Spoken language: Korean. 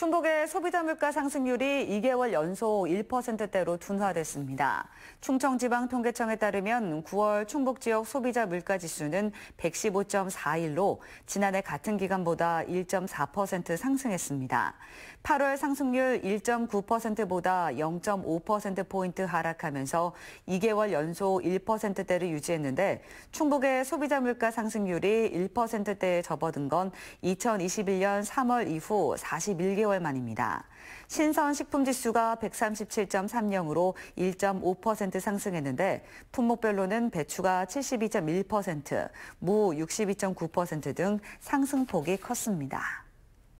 중국의 소비자 물가 상승률이 2개월 연속 1%대로 둔화됐습니다. 충청지방통계청에 따르면 9월 충북 지역 소비자 물가 지수는 115.41로 지난해 같은 기간보다 1.4% 상승했습니다. 8월 상승률 1.9%보다 0.5%포인트 하락하면서 2개월 연속 1%대를 유지했는데 충북의 소비자 물가 상승률이 1%대에 접어든 건 2021년 3월 이후 41개월 1개월 만입니다. 신선식품지수가 137.30으로 1.5% 상승했는데 품목별로는 배추가 72.1%, 무 62.9%등 상승폭이 컸습니다.